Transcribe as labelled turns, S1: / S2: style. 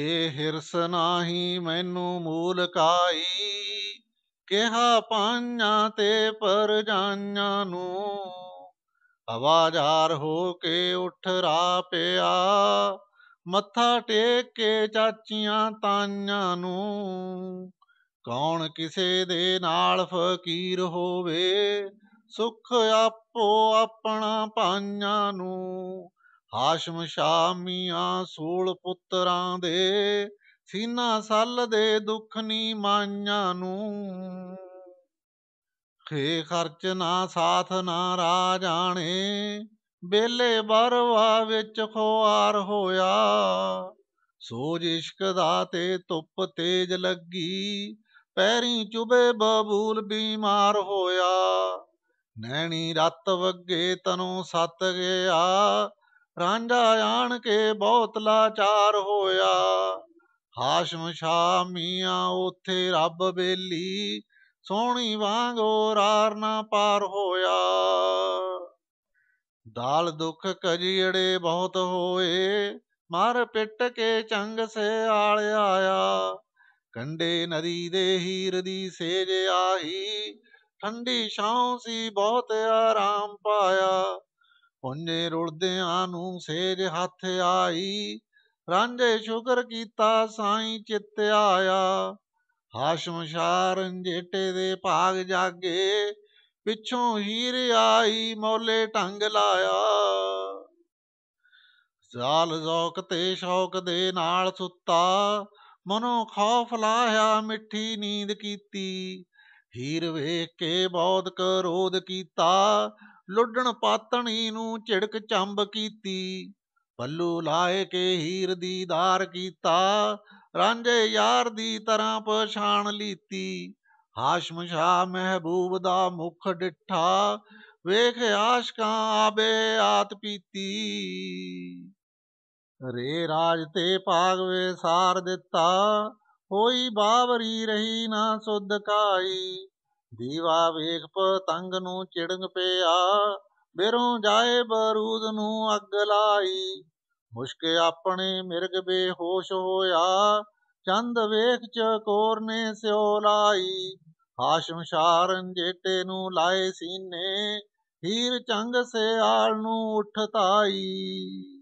S1: ਏ ਹਿਰਸ ਨਾਹੀ ਮੈਨੂੰ ਮੂਲ ਕਾਈ ਕਿਹਾ ਪਾਈਆਂ ਤੇ ਪਰਜਾਈਆਂ ਨੂੰ ਆਵਾਜ਼ਾਰ ਹੋ ਕੇ ਉੱਠ ਰਾ ਪਿਆ ਮੱਥਾ ਟੇਕ ਕੇ ਚਾਚੀਆਂ ਤਾਈਆਂ ਨੂੰ ਕੌਣ ਕਿਸੇ ਦੇ ਨਾਲ ਫਕੀਰ ਹੋਵੇ ਸੁਖ ਆਪੋ ਆਪਣਾ ਪਾਈਆਂ ਨੂੰ ਹਾਸ਼ਮ ਸ਼ਾਮੀਆਂ ਮੀਆਂ ਸੂਲ ਪੁੱਤਰਾਂ ਦੇ ਸੀਨਾ ਸੱਲ ਦੇ ਦੁੱਖ ਨੀ ਮਾਈਆਂ ਨੂੰ ਖੇ ਖਰਚ ਨਾ ਸਾਥ ਨਾ ਰਾ ਜਾਣੇ ਬੇਲੇ ਬਰਵਾ ਵਿੱਚ ਖੁਆਰ ਹੋਇਆ ਸੋਜ ਇਸ਼ਕ ਦਾ ਤੇ ਤੁੱਪ ਤੇਜ ਲੱਗੀ ਪੈਰੀ ਚੁਬੇ ਬਬੂਲ ਬਿਮਾਰ ਹੋਇਆ ਨੈਣੀ ਰਤ ਵਗੇ ਤਨੋਂ ਸਤ ਗਿਆ ਰਾਂਝਾ ਆਣ ਕੇ ਬਹੁਤ ਲਾਚਾਰ ਹੋਇਆ ਹਾਸ਼ਮ ਸ਼ਾਹ ਮੀਆਂ ਉਥੇ ਰੱਬ ਬੇਲੀ ਸੋਹਣੀ ਵਾਂਗ ਰਾਰ ਨਾ ਪਾਰ ਹੋਇਆ ਦਾਲ ਦੁੱਖ ਕਜੀੜੇ ਬਹੁਤ ਹੋਏ ਮਾਰ ਪਿੱਟ ਕੇ ਚੰਗ ਸੇ ਆਲ ਆਇਆ ਕੰਡੇ ਨਦੀ ਦੇ ਹੀਰ ਦੀ ਸੇਜ ਆਹੀ ਠੰਡੀ ਛਾਂ ਸੀ ਬਹੁਤ ਆਰਾਮ ਪਾਇਆ ਪੁੰਨੇ ਰੁਲਦਿਆਂ ਨੂੰ ਸੇਰ ਹੱਥ ਆਈ ਰਾਂਝੇ ਸ਼ੁਕਰ ਕੀਤਾ ਸਾਈਂ ਚਿੱਤ ਆਇਆ ਹਾਸ਼ਮ ਸ਼ਾਰਨ ਜੇਟੇ ਦੇ ਭਾਗ ਜਾਗੇ ਪਿੱਛੋਂ ਹੀਰ ਆਈ ਮੌਲੇ ਢੰਗ ਲਾਇਆ ਜ਼ਾਲ ਜ਼ੌਕ ਤੇ ਸ਼ੌਕ ਦੇ ਨਾਲ ਸੁੱਤਾ ਮਨੋਂ ਖੌਫ ਲਾਇਆ ਮਿੱਠੀ ਨੀਂਦ ਕੀਤੀ ਹੀਰ ਵੇਖ ਕੇ ਬਹੁਤ ਕਰੋਧ ਕੀਤਾ ਲੁੱਡਣ ਪਾਤਣੀ ਨੂੰ ਝਿੜਕ ਚੰਬ ਕੀਤੀ ਪੱਲੂ ਲਾਏ ਕੇ ਹੀਰ ਦੀਦਾਰ ਕੀਤਾ ਰਾਂਝੇ ਯਾਰ ਦੀ ਤਰ੍ਹਾਂ ਪਛਾਣ ਲੀਤੀ ਹਾਸ਼ਮ ਸ਼ਾ ਮਹਿਬੂਬ ਦਾ ਮੁਖ ਡਿੱਠਾ ਵੇਖ ਆਸ਼ਕਾਂ ਆਬੇ ਆਤ ਪੀਤੀ ਰੇ ਰਾਜ ਤੇ ਭਾਗ ਵੇ ਸਾਰ ਦਿੱਤਾ ਹੋਈ ਬਾਵਰੀ ਰਹੀ ਨਾ ਸੁਧ ਕਾਈ ਦੀਵਾ ਵੇਖ ਪਤੰਗ ਨੂੰ ਚਿੜੰਗ ਪਿਆ ਬਿਰੋਂ ਜਾਏ ਬਰੂਦ ਨੂੰ ਅੱਗ ਲਾਈ ਮੁਸ਼ਕ ਆਪਣੇ ਮਿਰਗ ਬੇਹੋਸ਼ ਹੋਇਆ ਚੰਦ ਵੇਖ ਚਕੋਰ ਨੇ ਸਿਉ ਲਾਈ ਹਾਸ਼ਮ ਸ਼ਾਰਨ ਜੇਟੇ ਨੂੰ ਲਾਏ ਸੀਨੇ ਹੀਰ ਚੰਗ ਸਿਆਲ ਨੂੰ ਉਠਤਾਈ